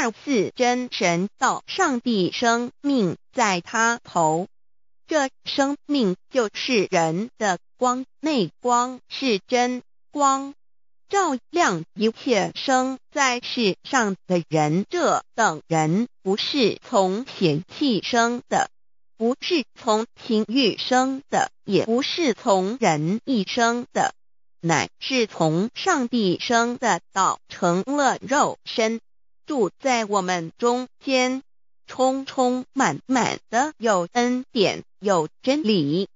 二次真神道，上帝，生命在他头，这生命就是人的光，内光是真光，照亮一切生在世上的人。这等人不是从血气生的，不是从情欲生的，也不是从人一生的，乃是从上帝生的，道，成了肉身。住在我们中间，充充满满的有恩典，有真理。